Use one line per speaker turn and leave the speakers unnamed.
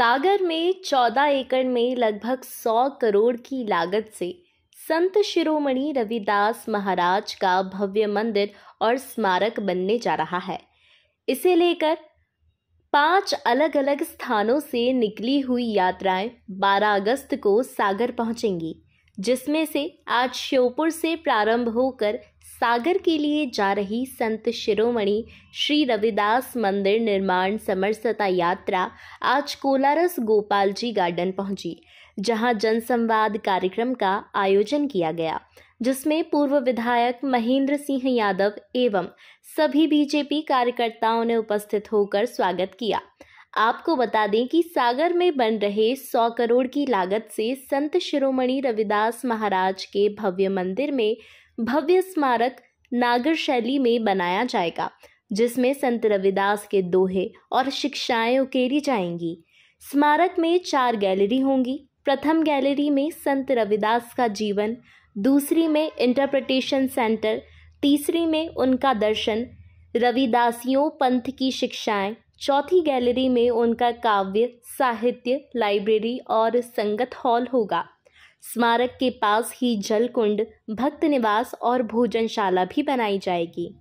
सागर में चौदह एकड़ में लगभग सौ करोड़ की लागत से संत शिरोमणि रविदास महाराज का भव्य मंदिर और स्मारक बनने जा रहा है इसे लेकर पांच अलग अलग स्थानों से निकली हुई यात्राएं 12 अगस्त को सागर पहुंचेंगी जिसमें से आज श्योपुर से प्रारंभ होकर सागर के लिए जा रही संत शिरोमणि श्री रविदास मंदिर निर्माण समरसता यात्रा आज कोलारस गोपाल जी गार्डन पहुंची जहां जनसंवाद कार्यक्रम का आयोजन किया गया जिसमें पूर्व विधायक महेंद्र सिंह यादव एवं सभी बीजेपी कार्यकर्ताओं ने उपस्थित होकर स्वागत किया आपको बता दें कि सागर में बन रहे 100 करोड़ की लागत से संत शिरोमणि रविदास महाराज के भव्य मंदिर में भव्य स्मारक नागर शैली में बनाया जाएगा जिसमें संत रविदास के दोहे और शिक्षाएं उकेरी जाएंगी स्मारक में चार गैलरी होंगी प्रथम गैलरी में संत रविदास का जीवन दूसरी में इंटरप्रिटेशन सेंटर तीसरी में उनका दर्शन रविदासियों पंथ की शिक्षाएं चौथी गैलरी में उनका काव्य साहित्य लाइब्रेरी और संगत हॉल होगा स्मारक के पास ही जलकुंड भक्त निवास और भोजनशाला भी बनाई जाएगी